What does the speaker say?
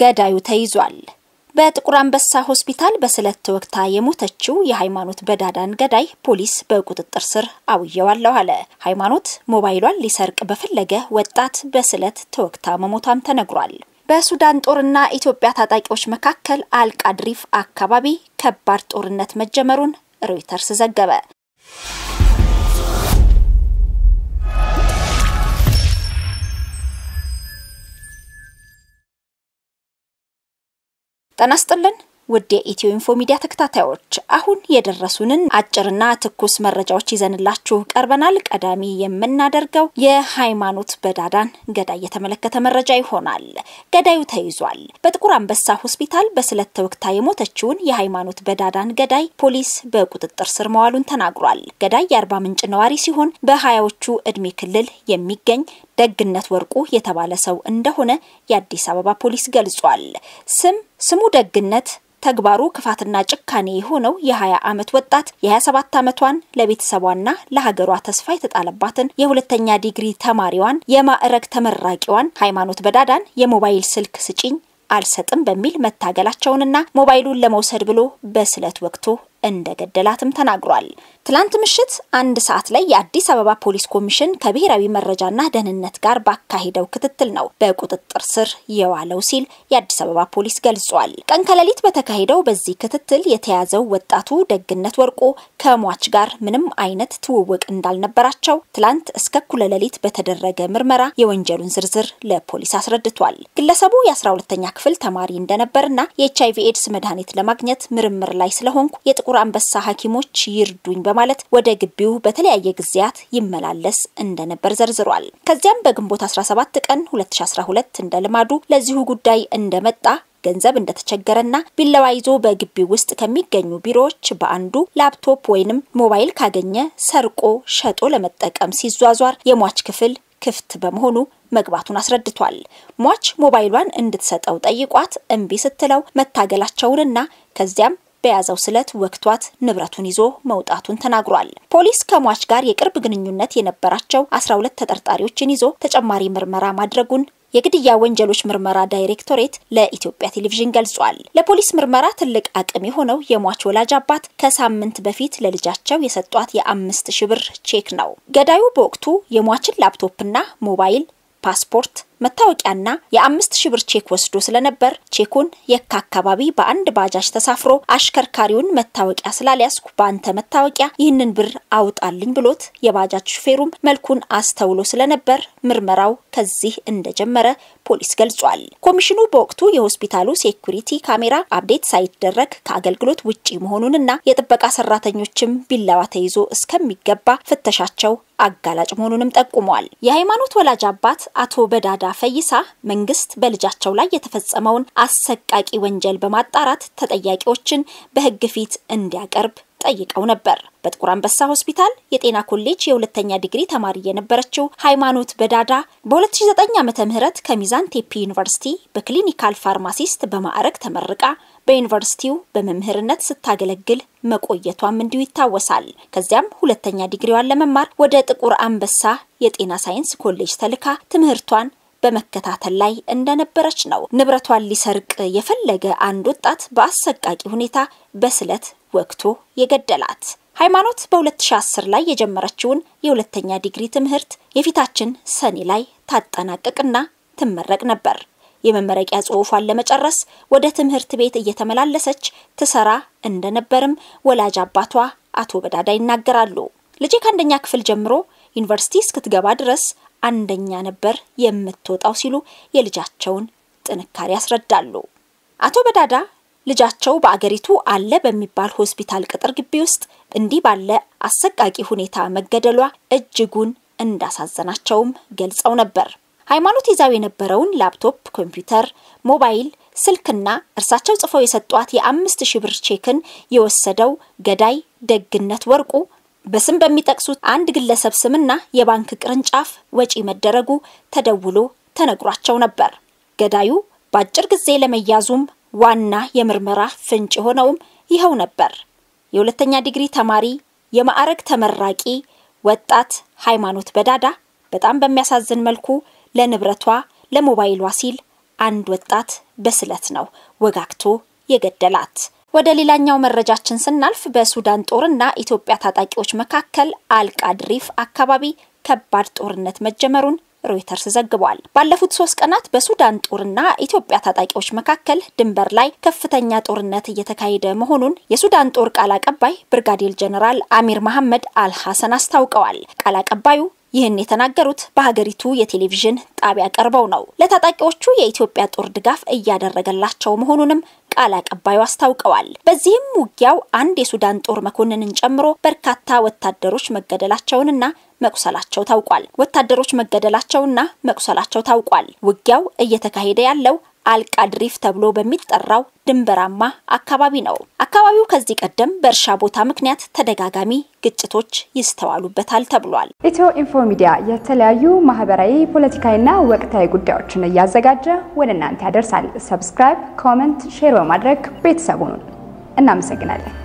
ገዳዩ ተይዟል። በጥቁር አንበሳ ሆስፒታል በስለት ተወግታ የሞተችው የሃይማኖት በዳዳን ገዳይ ፖሊስ በቁጥጥር ስር አውየዋለሁ አለ። ሃይማኖት ሞባይሏን ሊሰርቅ በፈለገ ወጣት በስለት ተወግታ መሞቷም ተነግሯል። በሱዳን ጦርና ኢትዮጵያ ታጣቂዎች መካከል አልቃድሪፍ አካባቢ ከባድ ጦርነት መጀመሩን ሮይተርስ ዘገበ። ጤና ይስጥልን ውድ የኢትዮ ኢንፎ ሚዲያ ተከታታዮች አሁን የደረሱንን አጭርና ትኩስ መረጃዎች ይዘንላችሁ ቀርበናል። ቀዳሚ የምናደርገው የሃይማኖት በዳዳን ገዳይ የተመለከተ መረጃ ይሆናል። ገዳዩ ተይዟል። በጥቁር አንበሳ ሆስፒታል በስለት ተወግታ የሞተችውን የሃይማኖት በዳዳን ገዳይ ፖሊስ በቁጥጥር ስር መዋሉን ተናግሯል። ገዳይ የአርባ ምንጭ ነዋሪ ሲሆን በሀያዎቹ እድሜ ክልል የሚገኝ ደግነት ወርቁ የተባለ ሰው እንደሆነ የአዲስ አበባ ፖሊስ ገልጿል። ስም ስሙ ደግነት ተግባሩ ክፋትና ጭካኔ የሆነው የ20 ዓመት ወጣት የ27 ዓመቷን ለቤተሰቧና ለሀገሯ ተስፋ የተጣለባትን የሁለተኛ ዲግሪ ተማሪዋን የማዕረግ ተመራቂዋን ሃይማኖት በዳዳን የሞባይል ስልክ ስጪኝ አልሰጥም በሚል መታገላቸውንና ሞባይሉን ለመውሰድ ብሎ በስለት ወቅቶ እንደገደላትም ተናግሯል። ትላንት ምሽት አንድ ሰዓት ላይ የአዲስ አበባ ፖሊስ ኮሚሽን ከብሔራዊ መረጃና ደህንነት ጋር ባካሄደው ክትትል ነው በቁጥጥር ስር የዋለው ሲል የአዲስ አበባ ፖሊስ ገልጿል። ቀን ከሌሊት በተካሄደው በዚህ ክትትል የተያዘው ወጣቱ ደግነት ወርቆ ከሟች ጋር ምንም አይነት ትውውቅ እንዳልነበራቸው ትላንት እስከ እኩለ ሌሊት በተደረገ ምርመራ የወንጀሉን ዝርዝር ለፖሊስ አስረድቷል። ግለሰቡ የ 12 ተኛ ክፍል ተማሪ እንደነበርና የኤች አይቪ ኤድስ መድኃኒት ለማግኘት ምርምር ላይ ስለሆንኩ የጥቁር የጥቁር አንበሳ ሐኪሞች ይርዱኝ በማለት ወደ ግቢው በተለያየ ጊዜያት ይመላለስ እንደነበር ዘርዝሯል። ከዚያም በግንቦት 17 ቀን 2012 እንደ ልማዱ ለዚሁ ጉዳይ እንደመጣ ገንዘብ እንደተቸገረና ቢላዋ ይዞ በግቢው ውስጥ ከሚገኙ ቢሮዎች በአንዱ ላፕቶፕ ወይንም ሞባይል ካገኘ ሰርቆ ሸጦ ለመጠቀም ሲዟዟር የሟች ክፍል ክፍት በመሆኑ መግባቱን አስረድቷል። ሟች ሞባይሏን እንድትሰጠው ጠይቋት እምቢ ስትለው መታገላቸውንና ከዚያም በያዘው ስለት ወቅቷት ንብረቱን ይዞ መውጣቱን ተናግሯል። ፖሊስ ከሟች ጋር የቅርብ ግንኙነት የነበራቸው 12 ተጠርጣሪዎችን ይዞ ተጨማሪ ምርመራ ማድረጉን የግድያ ወንጀሎች ምርመራ ዳይሬክቶሬት ለኢትዮጵያ ቴሌቪዥን ገልጿል። ለፖሊስ ምርመራ ትልቅ አቅም የሆነው የሟች ወላጅ አባት ከሳምንት በፊት ለልጃቸው የሰጧት የአምስት ሽብር ብር ቼክ ነው። ገዳዩ በወቅቱ የሟችን ላፕቶፕና ሞባይል ፓስፖርት፣ መታወቂያና የአምስት ሺህ ብር ቼክ ወስዶ ስለነበር ቼኩን የካ አካባቢ በአንድ ባጃጅ ተሳፍሮ አሽከርካሪውን መታወቂያ ስላልያዝኩ በአንተ መታወቂያ ይህንን ብር አውጣልኝ ብሎት የባጃጅ ሹፌሩም መልኩን አስተውሎ ስለነበር ምርመራው ከዚህ እንደጀመረ ፖሊስ ገልጿል። ኮሚሽኑ በወቅቱ የሆስፒታሉ ሴኩሪቲ ካሜራ አብዴት ሳይደረግ ከአገልግሎት ውጪ መሆኑንና የጥበቃ ሰራተኞችም ቢላዋ ተይዞ እስከሚገባ ፍተሻቸው አጋላጭ መሆኑንም ጠቁመዋል። የሃይማኖት ወላጅ አባት አቶ በዳዳ ፈይሳ መንግስት በልጃቸው ላይ የተፈጸመውን አሰቃቂ ወንጀል በማጣራት ተጠያቂዎችን በህግ ፊት እንዲያቀርብ ጠይቀው ነበር። በጥቁር አንበሳ ሆስፒታል የጤና ኮሌጅ የሁለተኛ ዲግሪ ተማሪ የነበረችው ሃይማኖት በዳዳ በ2009 ም ከሚዛን ቴፒ ዩኒቨርሲቲ በክሊኒካል ፋርማሲስት በማዕረግ ተመርቃ በዩኒቨርሲቲው በመምህርነት ስታገለግል መቆየቷም እንዲሁ ይታወሳል። ከዚያም ሁለተኛ ዲግሪዋን ለመማር ወደ ጥቁር አንበሳ የጤና ሳይንስ ኮሌጅ ተልካ ትምህርቷን በመከታተል ላይ እንደነበረች ነው። ንብረቷን ሊሰርቅ የፈለገ አንድ ወጣት በአሰቃቂ ሁኔታ በስለት ወቅቶ የገደላት። ሃይማኖት በ2010 ላይ የጀመረችውን የሁለተኛ ዲግሪ ትምህርት የፊታችን ሰኔ ላይ ታጠናቅቅና ትመረቅ ነበር። የመመረቂያ ጽሑፏን ለመጨረስ ወደ ትምህርት ቤት እየተመላለሰች ትሰራ እንደነበርም ወላጅ አባቷ አቶ በዳዳ ይናገራሉ። ልጄ ከአንደኛ ክፍል ጀምሮ ዩኒቨርሲቲ እስክትገባ ድረስ አንደኛ ነበር የምትወጣው ሲሉ የልጃቸውን ጥንካሬ ያስረዳሉ። አቶ በዳዳ ልጃቸው በአገሪቱ አለ በሚባል ሆስፒታል ቅጥር ግቢ ውስጥ እንዲህ ባለ አሰቃቂ ሁኔታ መገደሏ እጅጉን እንዳሳዘናቸውም ገልጸው ነበር። ሃይማኖት ይዛው የነበረውን ላፕቶፕ፣ ኮምፒውተር፣ ሞባይል ስልክና እርሳቸው ጽፈው የሰጧት የአምስት ሺህ ብር ቼክን የወሰደው ገዳይ ደግነት ወርቁ በስም በሚጠቅሱት አንድ ግለሰብ ስምና የባንክ ቅርንጫፍ ወጪ መደረጉ ተደውሎ ተነግሯቸው ነበር። ገዳዩ በአጭር ጊዜ ለመያዙም ዋና የምርመራ ፍንጭ የሆነውም ይኸው ነበር። የሁለተኛ ዲግሪ ተማሪ የማዕረግ ተመራቂ ወጣት ሃይማኖት በዳዳ በጣም በሚያሳዝን መልኩ ለንብረቷ ለሞባይሏ ሲል አንድ ወጣት በስለት ነው ወጋግቶ የገደላት። ወደ ሌላኛው መረጃችን ስናልፍ በሱዳን ጦርና ኢትዮጵያ ታጣቂዎች መካከል አልቃድሪፍ አካባቢ ከባድ ጦርነት መጀመሩን ሮይተርስ ዘግቧል። ባለፉት ሶስት ቀናት በሱዳን ጦርና ኢትዮጵያ ታጣቂዎች መካከል ድንበር ላይ ከፍተኛ ጦርነት እየተካሄደ መሆኑን የሱዳን ጦር ቃል አቀባይ ብርጋዴር ጀነራል አሚር መሐመድ አልሐሰን አስታውቀዋል። ቃል አቀባዩ ይህን የተናገሩት በሀገሪቱ የቴሌቪዥን ጣቢያ ቀርበው ነው። ለታጣቂዎቹ የኢትዮጵያ ጦር ድጋፍ እያደረገላቸው መሆኑንም ቃል አቀባዩ አስታውቀዋል። በዚህም ውጊያው አንድ የሱዳን ጦር መኮንንን ጨምሮ በርካታ ወታደሮች መገደላቸውንና መቁሰላቸው ታውቋል። ወታደሮች መገደላቸውና መቁሰላቸው ታውቋል። ውጊያው እየተካሄደ ያለው አልቃድሪፍ ተብሎ በሚጠራው ድንበራማ አካባቢ ነው። አካባቢው ከዚህ ቀደም በእርሻ ቦታ ምክንያት ተደጋጋሚ ግጭቶች ይስተዋሉበታል ተብሏል። ኢትዮ ኢንፎ ሚዲያ የተለያዩ ማህበራዊ፣ ፖለቲካዊና ወቅታዊ ጉዳዮችን እያዘጋጀ ወደ እናንተ ያደርሳል። ሰብስክራይብ፣ ኮመንት፣ ሼር በማድረግ ቤተሰቡን እናመሰግናለን።